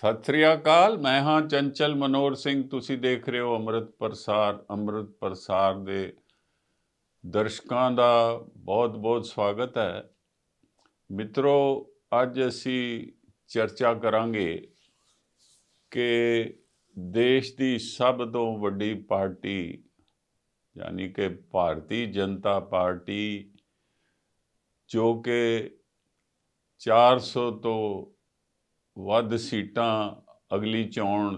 ਸਤਿ ਸ੍ਰੀ ਅਕਾਲ ਮੈਂ ਹਾਂ ਚੰਚਲ ਮਨੋਰ ਸਿੰਘ ਤੁਸੀਂ ਦੇਖ ਰਹੇ ਹੋ ਅੰਮ੍ਰਿਤ ਪ੍ਰਸਾਰ ਅੰਮ੍ਰਿਤ ਪ੍ਰਸਾਰ ਦੇ ਦਰਸ਼ਕਾਂ ਦਾ ਬਹੁਤ-ਬਹੁਤ ਸਵਾਗਤ ਹੈ ਮਿੱਤਰੋ ਅੱਜ ਅਸੀਂ ਚਰਚਾ ਕਰਾਂਗੇ ਕਿ ਦੇਸ਼ ਦੀ ਸਭ ਤੋਂ ਵੱਡੀ ਪਾਰਟੀ ਯਾਨੀ ਕਿ ਭਾਰਤੀ ਜਨਤਾ ਪਾਰਟੀ ਜੋ ਕਿ 400 ਤੋਂ ਵੱਧ ਸੀਟਾਂ ਅਗਲੀ ਚੋਣ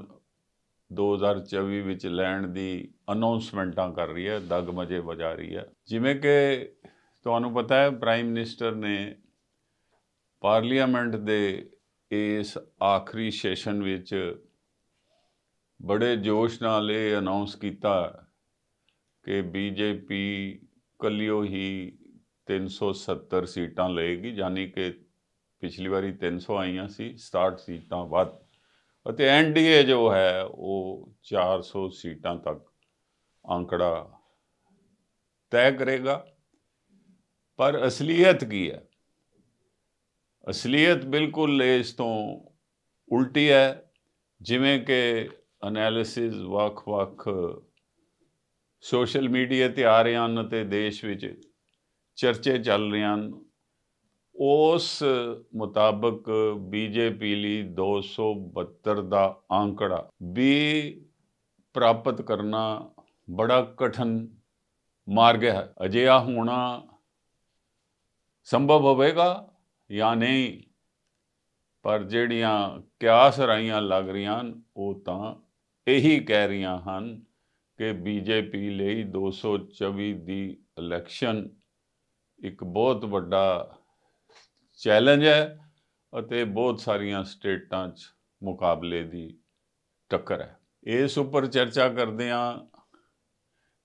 2024 ਵਿੱਚ ਲੈਣ ਦੀ ਅਨਾਉਂਸਮੈਂਟਾਂ ਕਰ ਰਹੀ ਹੈ ਦਗਮਜੇ ਵਜਾ ਰਹੀ ਹੈ ਜਿਵੇਂ ਕਿ ਤੁਹਾਨੂੰ ਪਤਾ ਹੈ ਪ੍ਰਾਈਮ ਮਿਨਿਸਟਰ ਨੇ ਪਾਰਲੀਮੈਂਟ ਦੇ ਇਸ ਆਖਰੀ ਸੈਸ਼ਨ ਵਿੱਚ ਬੜੇ ਜੋਸ਼ ਨਾਲ ਇਹ ਅਨਾਉਂਸ ਕੀਤਾ ਕਿ ਬੀਜੇਪੀ ਕੱਲਿਓ ਹੀ 370 ਸੀਟਾਂ ਲਏਗੀ ਯਾਨੀ ਕਿ ਪਿਛਲੀ ਵਾਰੀ 300 ਆਈਆਂ ਸੀ 67 ਸੀਟਾਂ ਵੱਧ ਅਤੇ ਐਨਡੀਏ ਜੋ ਹੈ ਉਹ 400 ਸੀਟਾਂ ਤੱਕ ਅੰਕੜਾ ਤੈਅ ਕਰੇਗਾ ਪਰ ਅਸਲੀਅਤ ਕੀ ਹੈ ਅਸਲੀਅਤ ਬਿਲਕੁਲ ਇਸ ਤੋਂ ਉਲਟੀ ਹੈ ਜਿਵੇਂ ਕਿ ਅਨਾਲਿਸਿਸ ਵੱਖ-ਵੱਖ ਸੋਸ਼ਲ ਮੀਡੀਆ ਤੇ ਆ ਰਹੇ ਹਨ ਤੇ ਦੇਸ਼ ਵਿੱਚ ਚਰਚੇ ਚੱਲ ਰਹੇ ਹਨ ਉਸ ਮੁਤਾਬਕ ਬੀਜੇਪੀ ਲਈ 272 ਦਾ ਅੰਕੜਾ ਵੀ ਪ੍ਰਾਪਤ ਕਰਨਾ ਬੜਾ ਕਠਨ ਮਾਰਗ ਹੈ ਅਜਿਹਾ ਹੋਣਾ ਸੰਭਵ ਹੋਵੇਗਾ ਜਾਂ ਨਹੀਂ ਪਰ ਜਿਹੜੀਆਂ ਕਿਆਸ ਰਾਈਆਂ ਲੱਗ ਰਹੀਆਂ ਉਹ ਤਾਂ ਇਹੀ ਕਹਿ ਰਹੀਆਂ ਹਨ ਕਿ ਬੀਜੇਪੀ ਲਈ 224 ਦੀ ਇਲੈਕਸ਼ਨ ਇੱਕ ਬਹੁਤ ਵੱਡਾ ਚੈਲੰਜ ਹੈ ਅਤੇ ਬਹੁਤ ਸਾਰੀਆਂ ਸਟੇਟਾਂ 'ਚ ਮੁਕਾਬਲੇ ਦੀ ਟੱਕਰ ਹੈ ਇਸ ਉੱਪਰ ਚਰਚਾ ਕਰਦੇ ਆ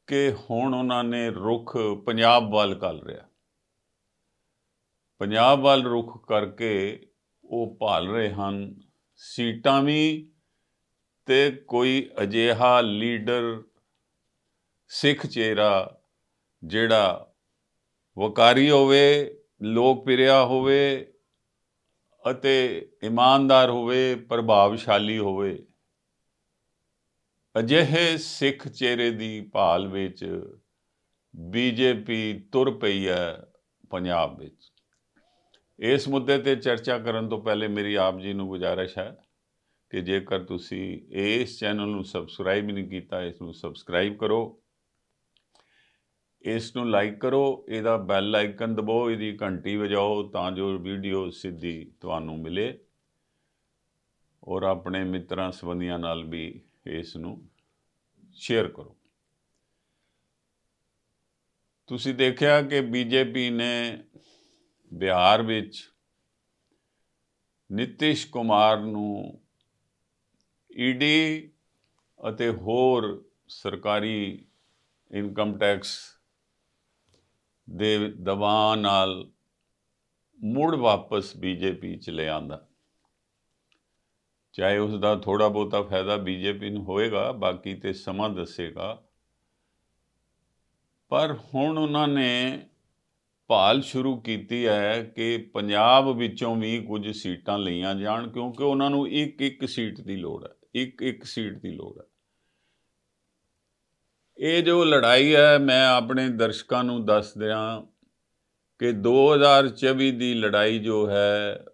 ਕਿ ਹੁਣ ਉਹਨਾਂ ਨੇ ਰੁਖ ਪੰਜਾਬ ਵੱਲ ਕਰ ਰਿਹਾ ਪੰਜਾਬ ਵੱਲ ਰੁਖ ਕਰਕੇ ਉਹ ਭਾਲ ਰਹੇ ਹਨ ਸੀਟਾਂ ਵੀ ਤੇ ਕੋਈ ਅਜੇਹਾ ਲੀਡਰ ਸਿੱਖ ਚਿਹਰਾ ਜਿਹੜਾ ਵਕਾਰੀ ਹੋਵੇ ਲੋਕ ਪਿਰਿਆ ਹੋਵੇ ਅਤੇ ਇਮਾਨਦਾਰ ਹੋਵੇ ਪ੍ਰਭਾਵਸ਼ਾਲੀ ਹੋਵੇ ਅਜਿਹੇ ਸਿੱਖ ਚਿਹਰੇ ਦੀ ਭਾਲ ਵਿੱਚ ਬੀਜੇਪੀ ਤੁਰ ਪਈ ਹੈ ਪੰਜਾਬ ਵਿੱਚ ਇਸ ਮੁੱਦੇ ਤੇ ਚਰਚਾ ਕਰਨ ਤੋਂ ਪਹਿਲੇ ਮੇਰੀ ਆਪ ਜੀ ਨੂੰ ਗੁਜਾਰਿਸ਼ ਹੈ ਕਿ ਜੇਕਰ ਤੁਸੀਂ ਇਸ ਚੈਨਲ ਨੂੰ ਸਬਸਕ੍ਰਾਈਬ ਨਹੀਂ ਕੀਤਾ ਇਸ ਨੂੰ ਸਬਸਕ੍ਰਾਈਬ ਕਰੋ ਇਸ ਨੂੰ ਲਾਈਕ ਕਰੋ ਇਹਦਾ ਬੈਲ ਆਈਕਨ ਦਬਾਓ ਇਹਦੀ ਘੰਟੀ ਵਜਾਓ ਤਾਂ ਜੋ ਵੀਡੀਓ ਸਿੱਧੀ ਤੁਹਾਨੂੰ ਮਿਲੇ ਔਰ ਆਪਣੇ ਮਿੱਤਰਾਂ ਸਬੰਧੀਆਂ ਨਾਲ ਵੀ ਇਸ ਨੂੰ ਸ਼ੇਅਰ ਕਰੋ ਤੁਸੀਂ ਦੇਖਿਆ ਕਿ ਬੀਜੇਪੀ ਨੇ ਬਿਹਾਰ ਵਿੱਚ ਨਿਤਿਸ਼ ਕੁਮਾਰ ਨੂੰ ਈਡੀ e ਅਤੇ ਹੋਰ ਸਰਕਾਰੀ ਇਨਕਮ ਟੈਕਸ ਦੇ ਦਬਾਅ ਨਾਲ ਮੁੜ ਵਾਪਸ ਬੀਜੇਪੀ ਚ ਲੈ ਆਂਦਾ ਚਾਹੇ ਉਸ ਦਾ ਥੋੜਾ ਬੋਤਾ ਫਾਇਦਾ ਬੀਜੇਪੀ ਨੂੰ ਹੋਏਗਾ ਬਾਕੀ ਤੇ ਸਮਾਂ ਦੱਸੇਗਾ ਪਰ ਹੁਣ ਉਹਨਾਂ ਨੇ ਭਾਲ ਸ਼ੁਰੂ ਕੀਤੀ ਹੈ ਕਿ ਪੰਜਾਬ ਵਿੱਚੋਂ ਵੀ ਕੁਝ ਸੀਟਾਂ ਲਈਆਂ ਜਾਣ ਕਿਉਂਕਿ ਉਹਨਾਂ ਨੂੰ ਇੱਕ ਇੱਕ ਸੀਟ ਦੀ ਲੋੜ ਹੈ ਇੱਕ ਇੱਕ ਸੀਟ ਦੀ ਲੋੜ ਹੈ ਇਹ ਜੋ ਲੜਾਈ ਹੈ ਮੈਂ ਆਪਣੇ ਦਰਸ਼ਕਾਂ ਨੂੰ ਦੱਸ ਦਿਆਂ ਕਿ 2024 ਦੀ ਲੜਾਈ ਜੋ ਹੈ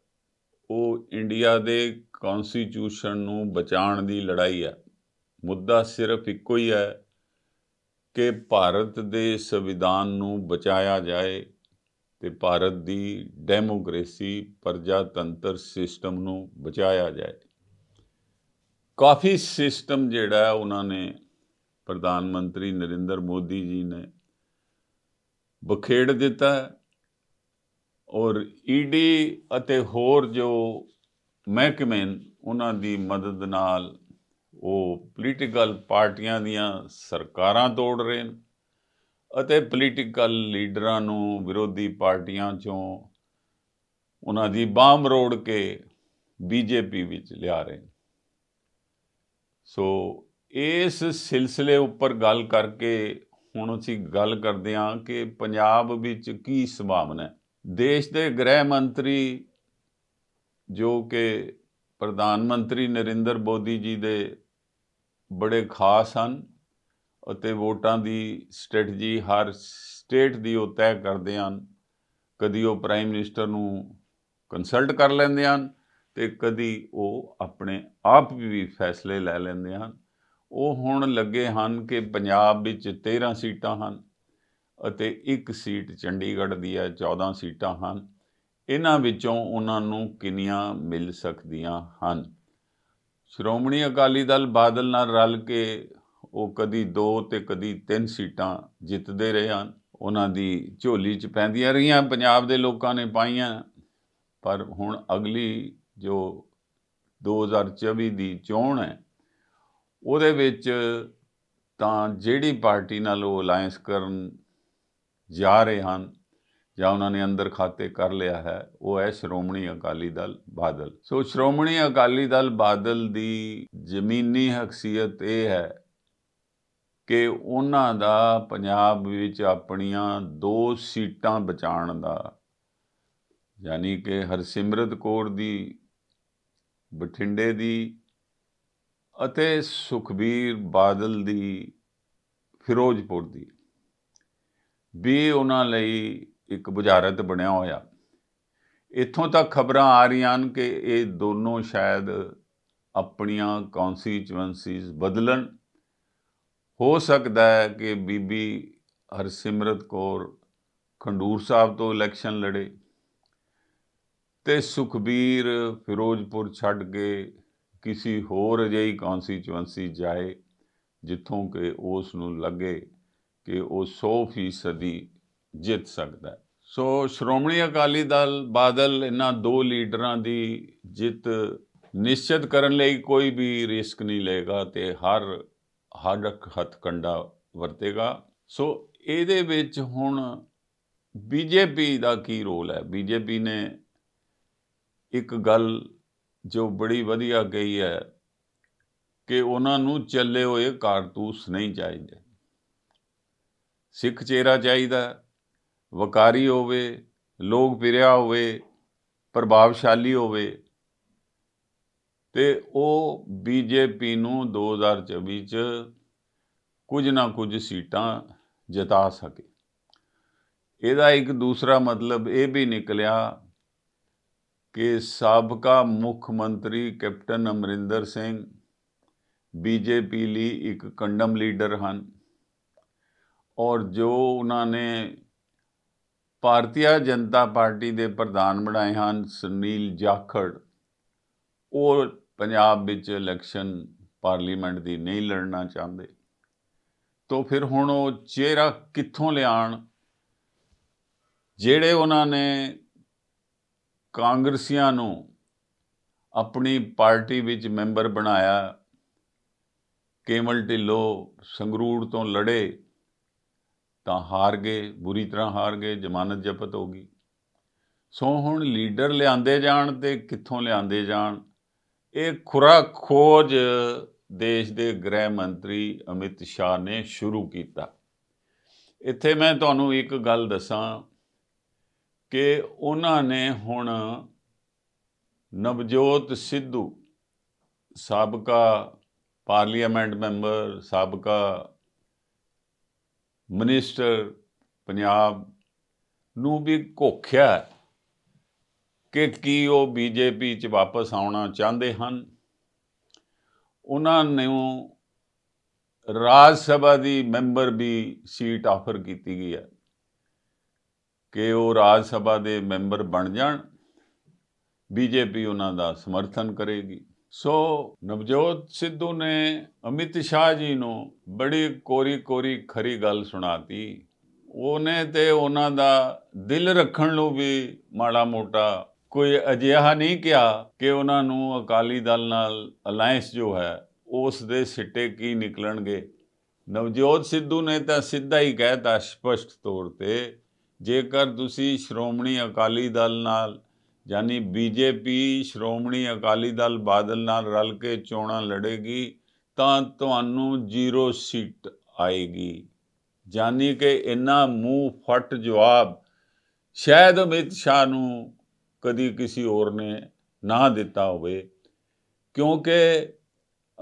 ਉਹ ਇੰਡੀਆ ਦੇ ਕਨਸਟੀਟਿਊਸ਼ਨ ਨੂੰ ਬਚਾਉਣ ਦੀ ਲੜਾਈ ਹੈ ਮੁੱਦਾ ਸਿਰਫ ਇੱਕੋ ਹੀ ਹੈ ਕਿ ਭਾਰਤ ਦੇ ਸੰਵਿਧਾਨ ਨੂੰ ਬਚਾਇਆ ਜਾਏ ਤੇ ਭਾਰਤ ਦੀ ਡੈਮੋਕ੍ਰੇਸੀ ਪ੍ਰਜਾਤੰਤਰ ਸਿਸਟਮ ਨੂੰ ਬਚਾਇਆ ਜਾਏ ਕਾਫੀ ਸਿਸਟਮ ਜਿਹੜਾ ਉਹਨਾਂ ਨੇ ਪ੍ਰਧਾਨ ਮੰਤਰੀ ਨਰਿੰਦਰ ਮੋਦੀ ਜੀ ਨੇ ਬਖੇੜ ਦਿੱਤਾ ਔਰ ਈਡੀ ਅਤੇ ਹੋਰ ਜੋ ਮਹਿਕਮੇ ਉਹਨਾਂ ਦੀ ਮਦਦ ਨਾਲ ਉਹ ਪੋਲੀਟੀਕਲ ਪਾਰਟੀਆਂ ਦੀਆਂ ਸਰਕਾਰਾਂ ਤੋੜ ਰਹੇ ਨੇ ਅਤੇ ਪੋਲੀਟੀਕਲ ਲੀਡਰਾਂ ਨੂੰ ਵਿਰੋਧੀ ਪਾਰਟੀਆਂ ਚੋਂ ਉਹਨਾਂ ਦੀ ਬਾਮ ਰੋੜ ਕੇ ਬੀਜੇਪੀ ਵਿੱਚ ਲਿਆ ਰਹੇ ਸੋ ਇਸ ਸਿਲਸਿਲੇ ਉੱਪਰ ਗੱਲ ਕਰਕੇ ਹੁਣ ਅਸੀਂ ਗੱਲ ਕਰਦੇ ਹਾਂ ਕਿ ਪੰਜਾਬ ਵਿੱਚ ਕੀ ਸੰਭਾਵਨਾ ਹੈ ਦੇਸ਼ ਦੇ ਗ੍ਰਹਿ ਮੰਤਰੀ ਜੋ ਕਿ ਪ੍ਰਧਾਨ ਮੰਤਰੀ ਨਰਿੰਦਰ ਬੋਦੀ ਜੀ ਦੇ ਬੜੇ ਖਾਸ ਹਨ ਅਤੇ ਵੋਟਾਂ ਦੀ ਸਟ੍ਰੈਟਜੀ ਹਰ ਸਟੇਟ ਦੀ ਉਹ ਤੈਅ ਕਰਦੇ ਹਨ ਕਦੀ ਉਹ ਪ੍ਰਾਈਮ ਮਿਨਿਸਟਰ ਨੂੰ ਕੰਸਲਟ ਕਰ ਲੈਂਦੇ ਹਨ ਤੇ ਕਦੀ ਉਹ ਆਪਣੇ ਆਪ ਵੀ ਫੈਸਲੇ ਲੈ ਲੈਂਦੇ ਹਨ ਉਹ ਹੁਣ ਲੱਗੇ ਹਨ ਕਿ ਪੰਜਾਬ ਵਿੱਚ 13 ਸੀਟਾਂ ਹਨ ਅਤੇ ਇੱਕ ਸੀਟ ਚੰਡੀਗੜ੍ਹ ਦੀ ਹੈ 14 ਸੀਟਾਂ ਹਨ ਇਹਨਾਂ ਵਿੱਚੋਂ ਉਹਨਾਂ ਨੂੰ ਕਿੰਨੀਆਂ ਮਿਲ ਸਕਦੀਆਂ ਹਨ ਸ਼੍ਰੋਮਣੀ ਅਕਾਲੀ ਦਲ ਬਾਦਲ ਨਾਲ ਰਲ ਕੇ ਉਹ ਕਦੀ 2 ਤੇ ਕਦੀ 3 ਸੀਟਾਂ ਜਿੱਤਦੇ ਰਹੇ ਹਨ ਉਹਨਾਂ ਦੀ ਝੋਲੀ 'ਚ ਪੈਂਦੀਆਂ ਰਹੀਆਂ ਪੰਜਾਬ ਦੇ ਲੋਕਾਂ ਨੇ ਪਾਈਆਂ ਪਰ ਹੁਣ ਅਗਲੀ ਜੋ 2024 ਦੀ ਚੋਣ ਹੈ ਉਹਦੇ ਵਿੱਚ ਤਾਂ ਜਿਹੜੀ ਪਾਰਟੀ ਨਾਲ ਉਹ ਅਲਾਈਅੰਸ ਕਰਨ ਜਾ ਰਹੇ ਹਨ ਜਾਂ ਉਹਨਾਂ ਨੇ ਅੰਦਰ ਖਾਤੇ ਕਰ ਲਿਆ ਹੈ ਉਹ ਹੈ ਸ਼੍ਰੋਮਣੀ ਅਕਾਲੀ ਦਲ ਬਾਦਲ ਸੋ ਸ਼੍ਰੋਮਣੀ ਅਕਾਲੀ ਦਲ ਬਾਦਲ ਦੀ ਜ਼ਮੀਨੀ ਹਕਸੀਅਤ ਇਹ ਹੈ ਕਿ ਉਹਨਾਂ ਦਾ ਪੰਜਾਬ ਵਿੱਚ ਆਪਣੀਆਂ ਦੋ ਸੀਟਾਂ ਬਚਾਉਣ ਦਾ ਯਾਨੀ ਕਿ ਹਰਸਿਮਰਤ ਕੌਰ ਦੀ ਬਠਿੰਡੇ ਦੀ ਅਤੇ ਸੁਖਬੀਰ ਬਾਦਲ ਦੀ ਫਿਰੋਜ਼ਪੁਰ ਦੀ ਵੀ ਉਹਨਾਂ ਲਈ ਇੱਕ ਬੁਝਾਰਤ ਬਣਿਆ ਹੋਇਆ ਇੱਥੋਂ ਤੱਕ ਖਬਰਾਂ ਆ ਰਹੀਆਂ ਹਨ ਕਿ ਇਹ ਦੋਨੋਂ ਸ਼ਾਇਦ ਆਪਣੀਆਂ ਕੌਨਸਟੀਚੁਐਂਸੀਜ਼ ਬਦਲਣ ਹੋ ਸਕਦਾ ਹੈ ਕਿ ਬੀਬੀ ਹਰਸਿਮਰਤ ਕੌਰ ਖੰਡੂਰ ਸਾਹਿਬ ਤੋਂ ਇਲੈਕਸ਼ਨ ਲੜੇ ਤੇ ਸੁਖਬੀਰ ਫਿਰੋਜ਼ਪੁਰ ਛੱਡ ਕੇ ਕਿਸੇ ਹੋਰ ਅਜਿਹੀ ਕਾਂਸਟੀਚੁਐਂਸੀ ਜਾਏ ਜਿੱਥੋਂ ਕਿ ਉਸ ਨੂੰ ਲੱਗੇ ਕਿ ਉਹ 100% ਜਿੱਤ ਸਕਦਾ ਸੋ ਸ਼੍ਰੋਮਣੀ ਅਕਾਲੀ ਦਲ ਬਾਦਲ ਇਹਨਾਂ ਦੋ ਲੀਡਰਾਂ ਦੀ ਜਿੱਤ ਨਿਸ਼ਚਿਤ ਕਰਨ ਲਈ ਕੋਈ ਵੀ ਰਿਸਕ ਨਹੀਂ ਲਏਗਾ ਤੇ ਹਰ ਹੱਕ ਹੱਥਕੰਡਾ ਵਰਤੇਗਾ ਸੋ ਇਹਦੇ ਵਿੱਚ ਹੁਣ ਬੀਜੇਪੀ ਦਾ ਕੀ ਰੋਲ ਹੈ ਬੀਜੇਪੀ ਨੇ ਇੱਕ ਗੱਲ ਜੋ ਬੜੀ ਵਧੀਆ ਗਈ ਹੈ ਕਿ ਉਹਨਾਂ ਨੂੰ ਚੱਲੇ ਹੋਏ ਕਾਰਤੂਸ ਨਹੀਂ ਚਾਹੀਦੇ ਸਿੱਖ ਚਿਹਰਾ ਚਾਹੀਦਾ ਵਕਾਰੀ ਹੋਵੇ ਲੋਕ ਪਿਰਿਆ ਹੋਵੇ ਪ੍ਰਭਾਵਸ਼ਾਲੀ ਹੋਵੇ ਤੇ ਉਹ ਬੀਜੇਪੀ ਨੂੰ 2024 ਚ ਕੁਝ ਨਾ ਕੁਝ ਸੀਟਾਂ ਜਿਤਾ ਸਕੇ ਇਹਦਾ ਇੱਕ ਦੂਸਰਾ ਮਤਲਬ ਇਹ ਵੀ ਨਿਕਲਿਆ ਕਿ ਸਾਬਕਾ ਮੁੱਖ ਮੰਤਰੀ ਕੈਪਟਨ ਅਮਰਿੰਦਰ ਸਿੰਘ ਬੀਜੇਪੀ ਲਈ ਇੱਕ ਕੰਡਮ ਲੀਡਰ ਹਨ ਔਰ ਜੋ ਉਹਨਾਂ ਨੇ ਭਾਰਤੀ ਜਨਤਾ ਪਾਰਟੀ ਦੇ ਪ੍ਰਧਾਨ ਬਣਾਏ ਹਨ ਸੁਨੀਲ ਜਾਖੜ ਉਹ ਪੰਜਾਬ ਵਿੱਚ ਇਲੈਕਸ਼ਨ ਪਾਰਲੀਮੈਂਟ ਦੀ ਨਹੀਂ ਲੜਨਾ ਚਾਹੁੰਦੇ ਤੋਂ ਫਿਰ ਹੁਣ ਉਹ ਚਿਹਰਾ ਕਿੱਥੋਂ ਲਿਆਣ ਜਿਹੜੇ ਉਹਨਾਂ ਨੇ ਕਾਂਗਰਸੀਆਂ ਨੂੰ ਆਪਣੀ ਪਾਰਟੀ ਵਿੱਚ ਮੈਂਬਰ ਬਣਾਇਆ ਕੇਮਲ ਢਿੱਲੋਂ ਸੰਗਰੂਰ ਤੋਂ ਲੜੇ ਤਾਂ ਹਾਰ ਗਏ ਬੁਰੀ ਤਰ੍ਹਾਂ ਹਾਰ ਗਏ ਜ਼ਮਾਨਤ ਜ਼ਬਤ ਹੋ ਗਈ ਸੋ ਹੁਣ ਲੀਡਰ ਲਿਆਂਦੇ ਜਾਣ ਤੇ ਕਿੱਥੋਂ ਲਿਆਂਦੇ ਜਾਣ ਇਹ ਖੁਰਾ ਖੋਜ ਦੇਸ਼ ਦੇ ਗ੍ਰਹਿ ਮੰਤਰੀ ਅਮਿਤ ਸ਼ਾਹ ਨੇ ਸ਼ੁਰੂ ਕੀਤਾ ਇੱਥੇ ਮੈਂ ਤੁਹਾਨੂੰ ਇੱਕ ਗੱਲ ਦੱਸਾਂ ਕਿ ਉਹਨਾਂ ਨੇ ਹੁਣ ਨਵਜੋਤ ਸਿੱਧੂ ਸਾਬਕਾ ਪਾਰਲੀਮੈਂਟ ਮੈਂਬਰ ਸਾਬਕਾ ਮਿਨਿਸਟਰ ਪੰਜਾਬ ਨੂੰ ਵੀ ਕੋਖਿਆ ਕਿ ਕੀ ਉਹ ਬੀਜੇਪੀ 'ਚ ਵਾਪਸ ਆਉਣਾ ਚਾਹੁੰਦੇ ਹਨ ਉਹਨਾਂ ਨੂੰ ਰਾਜ ਸਭਾ ਦੀ ਮੈਂਬਰ ਵੀ ਸੀਟ ਆਫਰ ਕੀਤੀ ਗਈ ਹੈ ਕਿ ਉਹ ਰਾਜ ਸਭਾ ਦੇ ਮੈਂਬਰ ਬਣ ਜਾਣ ਬੀਜੇਪੀ ਉਹਨਾਂ ਦਾ ਸਮਰਥਨ ਕਰੇਗੀ ਸੋ ਨਵਜੋਤ ਸਿੱਧੂ ਨੇ ਅਮਿਤ ਸ਼ਾਹ ਜੀ ਨੂੰ ਬੜੀ ਕੋਰੀ ਕੋਰੀ ਖਰੀ ਗੱਲ ਸੁਣਾਤੀ ਉਹਨੇ ਤੇ ਉਹਨਾਂ ਦਾ ਦਿਲ ਰੱਖਣ ਨੂੰ ਵੀ ਮਾੜਾ ਮੋਟਾ ਕੋਈ ਅਜਿਹਾ ਨਹੀਂ ਕਿਹਾ ਕਿ ਉਹਨਾਂ ਨੂੰ ਅਕਾਲੀ ਦਲ ਨਾਲ ਅਲਾਈਅੰਸ ਜੋ ਹੈ ਉਸ ਦੇ ਸਿੱਟੇ ਕੀ ਨਿਕਲਣਗੇ ਨਵਜੋਤ ਸਿੱਧੂ ਨੇ ਤਾਂ ਸਿੱਧਾ ਹੀ ਕਹਿਤਾ ਸਪਸ਼ਟ ਤੌਰ ਤੇ ਜੇਕਰ ਤੁਸੀਂ ਸ਼੍ਰੋਮਣੀ ਅਕਾਲੀ ਦਲ ਨਾਲ ਯਾਨੀ ਬੀਜੇਪੀ ਸ਼੍ਰੋਮਣੀ ਅਕਾਲੀ ਦਲ ਬਾਦਲ ਨਾਲ ਰਲ ਕੇ ਚੋਣਾਂ ਲੜੇਗੀ ਤਾਂ ਤੁਹਾਨੂੰ ਜ਼ੀਰੋ ਸੀਟ ਆਏਗੀ ਯਾਨੀ ਕਿ ਇੰਨਾ ਮੂੰਹ ਫਟ ਜਵਾਬ ਸ਼ਾਇਦ ਅਮਿਤ ਸ਼ਾਹ ਨੂੰ ਕਦੀ ਕਿਸੇ ਹੋਰ ਨੇ ਨਾ ਦਿੱਤਾ ਹੋਵੇ ਕਿਉਂਕਿ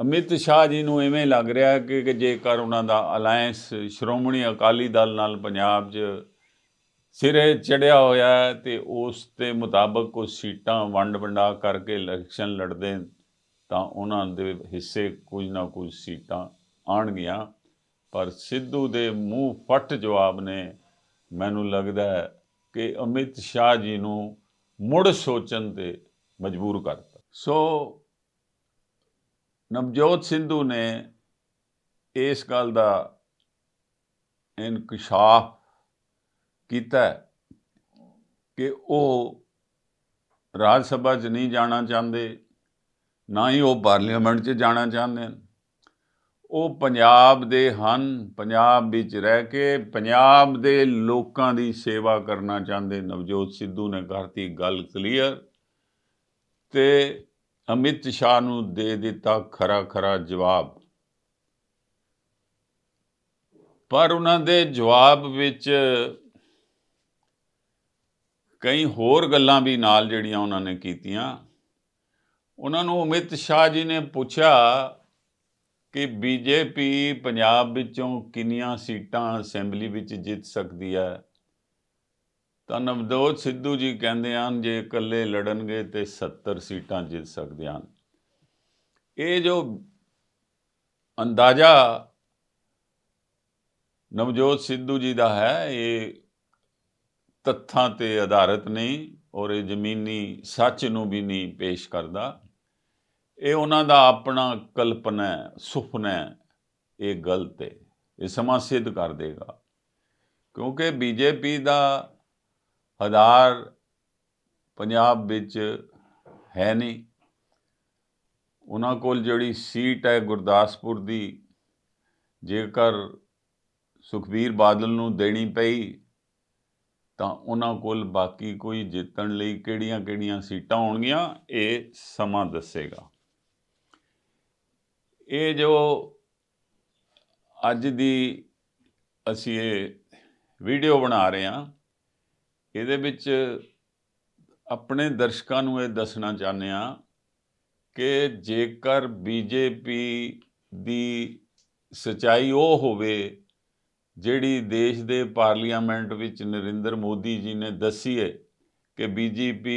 ਅਮਿਤ ਸ਼ਾਹ ਜੀ ਨੂੰ ਐਵੇਂ ਲੱਗ ਰਿਹਾ ਕਿ ਜੇਕਰ ਉਹਨਾਂ ਦਾ ਅਲਾਈਅੰਸ ਸ਼੍ਰੋਮਣੀ ਅਕਾਲੀ ਦਲ ਨਾਲ ਪੰਜਾਬ 'ਚ ਸਿਰੇ ਚੜਿਆ ਹੋਇਆ ਤੇ ਉਸ ਦੇ ਮੁਤਾਬਕ ਕੋ ਸੀਟਾਂ ਵੰਡ ਵੰਡਾ ਕਰਕੇ ਇਲੈਕਸ਼ਨ ਲੜਦੇ ਤਾਂ ਉਹਨਾਂ ਦੇ ਹਿੱਸੇ ਕੁਝ ਨਾ ਕੁਝ ਸੀਟਾਂ ਆਣਗੀਆਂ ਪਰ ਸਿੱਧੂ ਦੇ ਮੂੰਹ ਫਟ ਜਵਾਬ ਨੇ ਮੈਨੂੰ ਲੱਗਦਾ ਹੈ ਕਿ ਅਮਿਤ ਸ਼ਾਹ ਜੀ ਨੂੰ ਮੁੜ ਸੋਚਣ ਤੇ ਮਜਬੂਰ ਕਰਤਾ ਸੋ ਨਵਜੋਤ ਸਿੰਧੂ ਨੇ ਇਸ ਗੱਲ ਦਾ ਇਨਕਸ਼ਾਫ ਕੀਤਾ ਕਿ ਉਹ ਰਾਜ ਸਭਾ 'ਚ ਨਹੀਂ ਜਾਣਾ ਚਾਹੁੰਦੇ ਨਾ ਹੀ ਉਹ ਪਾਰਲੀਮੈਂਟ 'ਚ ਜਾਣਾ ਚਾਹੁੰਦੇ ਹਨ ਉਹ ਪੰਜਾਬ ਦੇ ਹਨ ਪੰਜਾਬ ਵਿੱਚ ਰਹਿ ਕੇ ਪੰਜਾਬ ਦੇ ਲੋਕਾਂ ਦੀ ਸੇਵਾ ਕਰਨਾ ਚਾਹੁੰਦੇ ਨਵਜੋਤ ਸਿੱਧੂ ਨੇ ਕਰਤੀ ਗੱਲ ਕਲੀਅਰ ਤੇ ਅਮਿਤ ਸ਼ਾਹ ਨੂੰ ਦੇ ਦਿੱਤਾ ਖਰਾ ਖਰਾ ਜਵਾਬ ਪਰ ਉਹਨਾਂ ਦੇ ਜਵਾਬ ਵਿੱਚ ਕਈ ਹੋਰ ਗੱਲਾਂ ਵੀ ਨਾਲ ਜਿਹੜੀਆਂ ਉਹਨਾਂ ਨੇ ਕੀਤੀਆਂ ਉਹਨਾਂ ਨੂੰ ਅਮਿਤ ਸ਼ਾਹ ਜੀ ਨੇ ਪੁੱਛਿਆ ਕਿ ਬੀਜੇਪੀ ਪੰਜਾਬ ਵਿੱਚੋਂ ਕਿੰਨੀਆਂ ਸੀਟਾਂ ਅਸੈਂਬਲੀ ਵਿੱਚ ਜਿੱਤ ਸਕਦੀ ਹੈ ਤਾਂ ਨਵਦੋਤ ਸਿੱਧੂ ਜੀ ਕਹਿੰਦੇ ਹਨ ਜੇ ਇਕੱਲੇ ਲੜਨਗੇ ਤੇ 70 ਸੀਟਾਂ ਜਿੱਤ ਸਕਦੇ ਹਨ ਇਹ ਜੋ ਅੰਦਾਜ਼ਾ ਨਵਜੋਤ ਸਿੱਧੂ ਜੀ ਦਾ ਹੈ ਇਹ ਤੱਥਾਂ ਤੇ ਆਧਾਰਿਤ ਨਹੀਂ ਔਰ ਇਹ ਜ਼ਮੀਨੀ ਸੱਚ ਨੂੰ ਵੀ ਨਹੀਂ ਪੇਸ਼ ਕਰਦਾ ਇਹ ਉਹਨਾਂ ਦਾ ਆਪਣਾ ਕਲਪਨਾ ਹੈ ਸੁਪਨਾ ਹੈ ਇਹ ਗਲਤ ਹੈ ਇਹ ਸਮਾਂ ਸਿੱਧ ਕਰ ਦੇਗਾ ਕਿਉਂਕਿ ਬੀਜੇਪੀ ਦਾ ਹਜ਼ਾਰ ਪੰਜਾਬ ਵਿੱਚ ਹੈ ਨਹੀਂ ਉਹਨਾਂ ਕੋਲ ਜਿਹੜੀ ਸੀਟ ਹੈ ਗੁਰਦਾਸਪੁਰ ਦੀ ਜੇਕਰ ਸੁਖਵੀਰ ਬਾਦਲ ਨੂੰ ਦੇਣੀ ਪਈ ਤਾਂ ਉਹਨਾਂ ਕੋਲ ਬਾਕੀ ਕੋਈ ਜਿੱਤਣ ਲਈ ਕਿਹੜੀਆਂ-ਕਿਹੜੀਆਂ ਸੀਟਾਂ ਹੋਣਗੀਆਂ ਇਹ ਸਮਾਂ ਦੱਸੇਗਾ ਇਹ ਜੋ ਅੱਜ ਦੀ ਅਸੀਂ ਇਹ ਵੀਡੀਓ ਬਣਾ ਰਹੇ ਹਾਂ ਇਹਦੇ ਵਿੱਚ ਆਪਣੇ ਦਰਸ਼ਕਾਂ ਨੂੰ ਇਹ ਦੱਸਣਾ ਚਾਹੁੰਦੇ ਆ ਕਿ ਜੇਕਰ ਬੀਜੇਪੀ ਦੀ ਸਚਾਈ ਉਹ ਹੋਵੇ ਜਿਹੜੀ ਦੇਸ਼ ਦੇ ਪਾਰਲੀਮੈਂਟ ਵਿੱਚ ਨਰਿੰਦਰ ਮੋਦੀ ਜੀ ਨੇ ਦੱਸੀ ਹੈ ਕਿ ਬੀਜੇਪੀ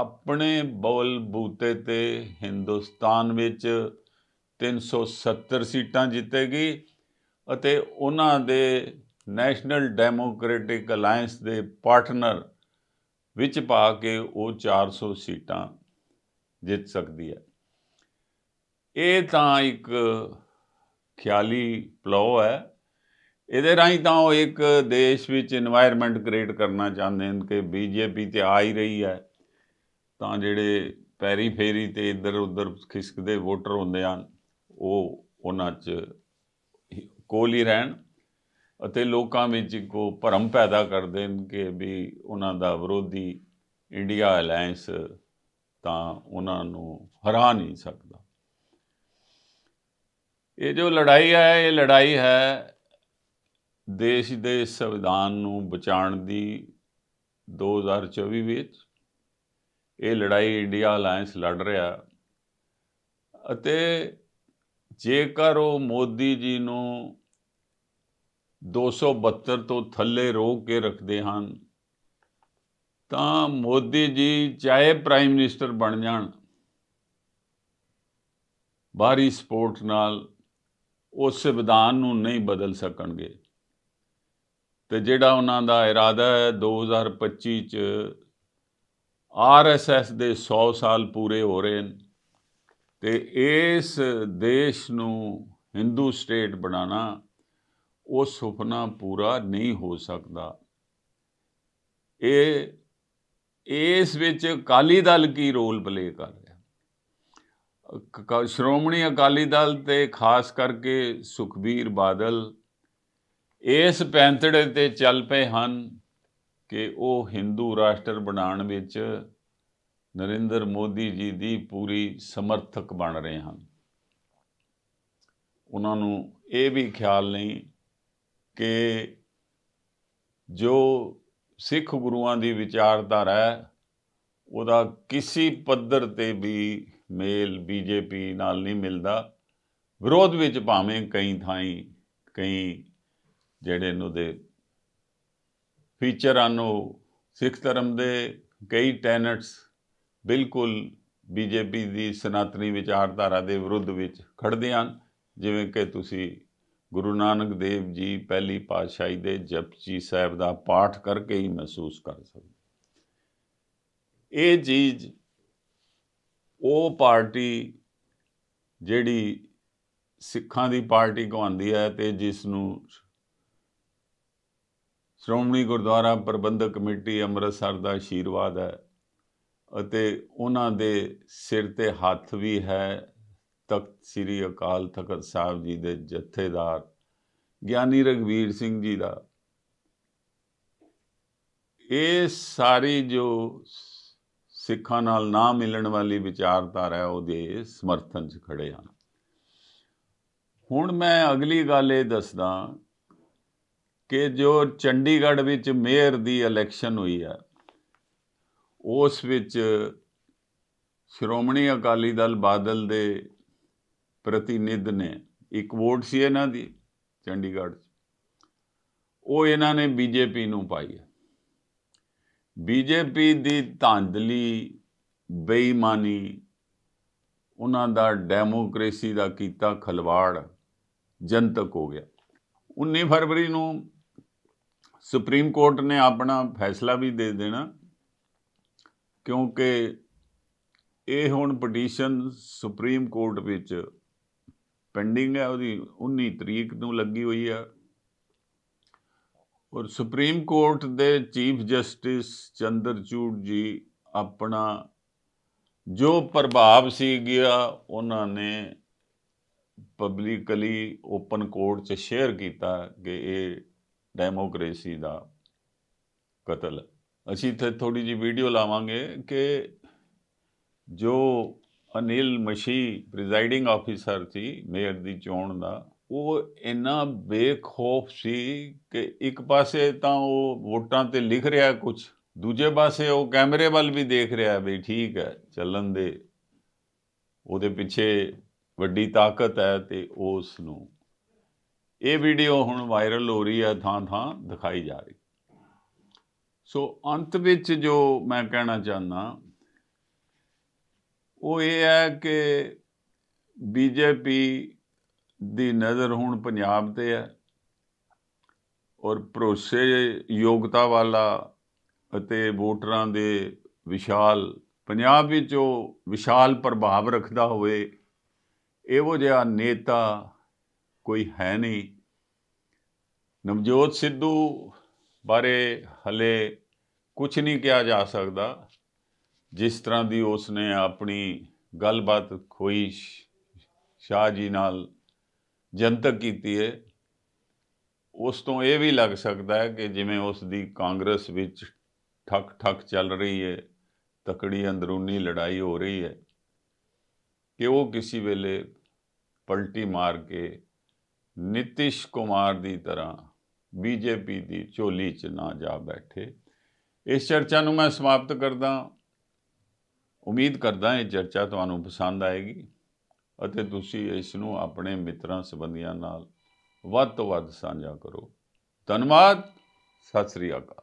ਆਪਣੇ ਬੋਲ ਬੂਤੇ ਤੇ ਹਿੰਦੁਸਤਾਨ ਵਿੱਚ 370 ਸੀਟਾਂ ਜਿੱਤੇਗੀ ਅਤੇ ਉਹਨਾਂ ਦੇ ਨੈਸ਼ਨਲ ਡੈਮੋਕ੍ਰੈਟਿਕ ਅਲਾਈਅੰਸ ਦੇ ਪਾਰਟਨਰ ਵਿੱਚ ਪਾ ਕੇ ਉਹ 400 ਸੀਟਾਂ ਜਿੱਤ ਸਕਦੀ ਹੈ ਇਹ ਤਾਂ ਇੱਕ ਖਿਆਲੀ ਪਲੋ ਹੈ ਇਹਦੇ ਰਾਹੀਂ ਤਾਂ ਉਹ ਇੱਕ ਦੇਸ਼ ਵਿੱਚ এনवायरमेंट ਕ੍ਰੀਏਟ ਕਰਨਾ ਚਾਹੁੰਦੇ ਹਨ ਕਿ ਬੀਜੇਪੀ ਤੇ ਆ ਹੀ ਰਹੀ ਹੈ ਤਾਂ ਜਿਹੜੇ ਪੈਰੀ ਫੇਰੀ ਤੇ ਇੱਧਰ ਉੱਧਰ ਖਿਸਕਦੇ ਵੋਟਰ ਹੁੰਦੇ ਹਨ ਉਹ ਉਹਨਾਂ 'ਚ ਕੋਲੀ ਰਹਿਣ ਅਤੇ ਲੋਕਾਂ ਵਿੱਚ ਕੋ ਭਰਮ ਪੈਦਾ ਕਰ ਦੇਣ ਕਿ ਵੀ ਉਹਨਾਂ ਦਾ ਵਿਰੋਧੀ ਇੰਡੀਆ ਅਲਾਈਅੰਸ ਤਾਂ ਉਹਨਾਂ ਨੂੰ ਹਰਾ ਨਹੀਂ ਸਕਦਾ ਇਹ ਜੋ ਲੜਾਈ ਹੈ ਇਹ ਲੜਾਈ ਹੈ ਦੇਸ਼ ਦੇ ਸੰਵਿਧਾਨ ਨੂੰ ਬਚਾਉਣ ਦੀ 2024 ਵਿੱਚ ਇਹ ਲੜਾਈ ਇੰਡੀਆ ਅਲਾਈਅੰਸ ਲੜ ਰਿਹਾ ਅਤੇ ਜੇਕਰ ਉਹ ਮੋਦੀ ਜੀ ਨੂੰ 272 ਤੋਂ ਥੱਲੇ ਰੋਕ ਕੇ ਰੱਖਦੇ ਹਨ ਤਾਂ ਮੋਦੀ ਜੀ ਚਾਹੇ ਪ੍ਰਾਈਮ ਮਿਨਿਸਟਰ ਬਣ ਜਾਣ ਬਾਰੀ ਸਪੋਰਟ ਨਾਲ ਉਸ ਸੰਵਿਧਾਨ ਨੂੰ ਨਹੀਂ ਬਦਲ ਸਕਣਗੇ ਤੇ ਜਿਹੜਾ ਉਹਨਾਂ ਦਾ ਇਰਾਦਾ ਹੈ 2025 ਚ ਆਰਐਸਐਸ ਦੇ 100 ਸਾਲ ਪੂਰੇ ਹੋ ਰਹੇ ਨੇ ਤੇ ਇਸ ਦੇਸ਼ ਨੂੰ ਹਿੰਦੂ ਸਟੇਟ ਬਣਾਉਣਾ ਉਹ ਸੁਪਨਾ ਪੂਰਾ ਨਹੀਂ ਹੋ ਸਕਦਾ ਇਹ ਇਸ ਵਿੱਚ ਅਕਾਲੀ ਦਲ ਕੀ ਰੋਲ ਪਲੇ ਕਰ ਰਿਹਾ ਸ਼੍ਰੋਮਣੀ ਅਕਾਲੀ ਦਲ ਤੇ ਖਾਸ ਕਰਕੇ ਸੁਖਬੀਰ ਬਾਦਲ ਇਸ ਪੈਂਤੜੇ ਤੇ ਚੱਲ ਪਏ ਹਨ ਕਿ ਉਹ ਹਿੰਦੂ ਰਾਸ਼ਟਰ ਬਣਾਉਣ ਵਿੱਚ ਨਰਿੰਦਰ ਮੋਦੀ ਜੀ ਦੀ ਪੂਰੀ ਸਮਰਥਕ ਬਣ ਰਹੇ ਹਨ ਉਹਨਾਂ ਨੂੰ ਇਹ ਵੀ ਖਿਆਲ ਨਹੀਂ ਕਿ ਜੋ ਸਿੱਖ ਗੁਰੂਆਂ ਦੀ ਵਿਚਾਰਧਾਰਾ ਹੈ ਉਹਦਾ ਕਿਸੇ ਪੱਧਰ ਤੇ ਵੀ ਮੇਲ ਬੀਜੇਪੀ ਨਾਲ ਨਹੀਂ ਮਿਲਦਾ ਵਿਰੋਧ ਵਿੱਚ ਭਾਵੇਂ ਕਈ ਥਾਈਂ ਕਈ ਜਿਹੜੇ ਇਹਨੂੰ ਦੇ ਫੀਚਰ ਹਨ ਉਹ ਸਿੱਖ ਧਰਮ ਦੇ ਕਈ ਟੈਨਟਸ ਬਿਲਕੁਲ ਬੀਜੇਪੀ ਦੀ ਸਨਾਤਨੀ ਵਿਚਾਰਧਾਰਾ ਦੇ ਵਿਰੁੱਧ ਵਿੱਚ ਖੜਦੇ ਹਨ ਜਿਵੇਂ ਕਿ ਤੁਸੀਂ ਗੁਰੂ ਨਾਨਕ ਦੇਵ ਜੀ ਪਹਿਲੀ ਪਾਤਸ਼ਾਹੀ ਦੇ ਜਪਜੀ ਸਾਹਿਬ ਦਾ ਪਾਠ ਕਰਕੇ ਹੀ ਮਹਿਸੂਸ ਕਰ ਸਕਦੇ ਇਹ ਚੀਜ਼ ਉਹ ਪਾਰਟੀ ਜਿਹੜੀ ਸਿੱਖਾਂ ਦੀ ਪਾਰਟੀ ਕਹਾਉਂਦੀ ਹੈ ਤੇ ਜਿਸ ਨੂੰ ਸ਼੍ਰੋਮਣੀ ਗੁਰਦੁਆਰਾ ਪ੍ਰਬੰਧਕ ਕਮੇਟੀ ਅੰਮ੍ਰਿਤਸਰ ਦਾ ਆਸ਼ੀਰਵਾਦ ਹੈ ਅਤੇ ਉਹਨਾਂ ਦੇ ਸਿਰ ਤੇ ਹੱਥ ਵੀ ਹੈ ਤਖਤ ਸ੍ਰੀ ਅਕਾਲ ਤਖਤ ਸਾਹਿਬ ਜੀ ਦੇ ਜਥੇਦਾਰ ਗਿਆਨੀ ਰਗਵੀਰ ਸਿੰਘ ਜੀ ਦਾ ਇਹ ਸਾਰੀ ਜੋ ਸਿੱਖਾਂ ਨਾਲ ਨਾ ਮਿਲਣ ਵਾਲੀ ਵਿਚਾਰਧਾਰਾ ਹੈ ਉਹਦੇ ਸਮਰਥਨ 'ਚ ਖੜੇ ਹਨ ਹੁਣ ਮੈਂ ਅਗਲੀ ਗੱਲ ਇਹ ਦੱਸਦਾ ਕਿ ਜੋ ਚੰਡੀਗੜ੍ਹ ਵਿੱਚ ਮੇਅਰ ਦੀ ਇਲੈਕਸ਼ਨ ਹੋਈ ਆ ਉਸ ਵਿੱਚ ਸ਼੍ਰੋਮਣੀ ਅਕਾਲੀ ਦਲ ਬਾਦਲ ਦੇ ਪ੍ਰਤੀਨਿਧ ਨੇ ਇੱਕ ਵੋਟ ਸੀ ਇਹਨਾਂ ਦੀ ਚੰਡੀਗੜ੍ਹ ਉਹ ਇਹਨਾਂ ਨੇ ਬੀਜੇਪੀ ਨੂੰ ਪਾਈ ਹੈ ਬੀਜੇਪੀ ਦੀ ਧਾਂਦਲੀ ਬੇਈਮਾਨੀ ਉਹਨਾਂ ਦਾ ਡੈਮੋਕ੍ਰੇਸੀ ਦਾ ਕੀਤਾ ਖਲਵਾੜ ਜਨਤਕ ਹੋ ਗਿਆ 19 ਫਰਵਰੀ ਨੂੰ ਸੁਪਰੀਮ ਕੋਰਟ ਨੇ ਆਪਣਾ ਫੈਸਲਾ ਵੀ ਦੇ ਦੇਣਾ ਕਿਉਂਕਿ ਇਹ ਹੁਣ ਪਟੀਸ਼ਨ ਸੁਪਰੀਮ ਕੋਰਟ ਵਿੱਚ ਪੈਂਡਿੰਗ ਹੈ ਉਹਦੀ 19 ਤਰੀਕ ਨੂੰ ਲੱਗੀ ਹੋਈ ਹੈ ਔਰ ਸੁਪਰੀਮ ਕੋਰਟ ਦੇ ਚੀਫ ਜਸਟਿਸ ਚੰਦਰਚੂੜ ਜੀ ਆਪਣਾ ਜੋ ਪ੍ਰਭਾਵ ਸੀ ਗਿਆ ਉਹਨਾਂ ਨੇ ਪਬਲਿਕਲੀ ਓਪਨ ਕੋਰਟ 'ਚ ਸ਼ੇਅਰ ਕੀਤਾ ਕਿ ਇਹ ਡੈਮੋਕ੍ਰੇਸੀ ਦਾ ਕਤਲ ਅਸੀਂ ਇੱਥੇ ਥੋੜੀ ਜੀ ਵੀਡੀਓ ਲਾਵਾਂਗੇ ਕਿ ਜੋ ਅਨਿਲ ਮਸ਼ੀ ਪ੍ਰੈਜ਼ਾਈਡਿੰਗ ਆਫੀਸਰ ਸੀ ਮੇਅਰ ਦੀ ਚੋਣ ਦਾ ਉਹ ਇੰਨਾ ਬੇਖੌਫ ਸੀ ਕਿ ਇੱਕ ਪਾਸੇ ਤਾਂ ਉਹ ਵੋਟਾਂ ਤੇ ਲਿਖ ਰਿਹਾ ਕੁਝ ਦੂਜੇ ਪਾਸੇ ਉਹ ਕੈਮਰੇ ਵੱਲ ਵੀ ਦੇਖ ਰਿਹਾ ਵੀ ਠੀਕ ਹੈ ਚੱਲਣ ਦੇ ਉਹਦੇ ਪਿੱਛੇ ਵੱਡੀ ਤਾਕਤ ਹੈ ਤੇ ਉਸ ਨੂੰ ਇਹ ਵੀਡੀਓ ਹੁਣ ਵਾਇਰਲ ਹੋ ਰਹੀ ਹੈ ਥਾਂ ਥਾਂ ਦਿਖਾਈ ਜਾ ਰਹੀ ਸੋ ਅੰਤ ਵਿੱਚ ਜੋ ਮੈਂ ਕਹਿਣਾ ਚਾਹੁੰਦਾ ਉਹ ਇਹ ਹੈ ਕਿ ਬੀਜੇਪੀ ਦੀ ਨਜ਼ਰ ਹੁਣ ਪੰਜਾਬ ਤੇ ਹੈ ਔਰ ਭਰੋਸੇ ਯੋਗਤਾ ਵਾਲਾ ਅਤੇ ਵੋਟਰਾਂ ਦੇ ਵਿਸ਼ਾਲ ਪੰਜਾਬ ਵਿੱਚ ਉਹ ਵਿਸ਼ਾਲ ਪ੍ਰਭਾਵ ਰੱਖਦਾ ਹੋਵੇ ਇਹੋ ਜਿਹਾ ਨੇਤਾ ਕੋਈ ਹੈ ਨਹੀਂ ਨਵਜੋਤ ਸਿੱਧੂ ਬਾਰੇ ਹਲੇ ਕੁਝ ਨਹੀਂ ਕਿਹਾ ਜਾ ਸਕਦਾ ਜਿਸ ਤਰ੍ਹਾਂ ਦੀ ਉਸਨੇ ਆਪਣੀ ਗੱਲਬਾਤ ਖੋਈ ਸ਼ਾਹ ਜੀ ਨਾਲ ਜਨਤਕ ਕੀਤੀ ਹੈ ਉਸ ਤੋਂ ਇਹ ਵੀ ਲੱਗ ਸਕਦਾ ਹੈ ਕਿ ਜਿਵੇਂ ਉਸ ਦੀ ਕਾਂਗਰਸ ਵਿੱਚ ਠੱਕ ਠੱਕ ਚੱਲ ਰਹੀ ਹੈ ਤਕੜੀ ਅੰਦਰੂਨੀ ਲੜਾਈ ਹੋ ਰਹੀ ਹੈ ਕਿ ਉਹ ਕਿਸੇ ਵੇਲੇ ਪਲਟੀ ਮਾਰ ਕੇ ਨਿਤਿਸ਼ ਕੁਮਾਰ ਦੀ ਤਰ੍ਹਾਂ ਬੀਜੇਪੀ ਦੀ ਝੋਲੀ 'ਚ ਨਾ ਜਾ ਬੈਠੇ ਇਸ ਚਰਚਾ ਨੂੰ ਮੈਂ ਸਮਾਪਤ ਕਰਦਾ ਉਮੀਦ ਕਰਦਾ ਇਹ ਚਰਚਾ ਤੁਹਾਨੂੰ ਪਸੰਦ ਆਏਗੀ ਅਤੇ ਤੁਸੀਂ ਇਸ ਨੂੰ ਆਪਣੇ ਮਿੱਤਰਾਂ ਸਬੰਧੀਆਂ ਨਾਲ ਵੱਧ ਤੋਂ ਵੱਧ ਸਾਂਝਾ ਕਰੋ ਧੰਨਵਾਦ ਸਤਿ ਸ੍ਰੀ ਅਕਾਲ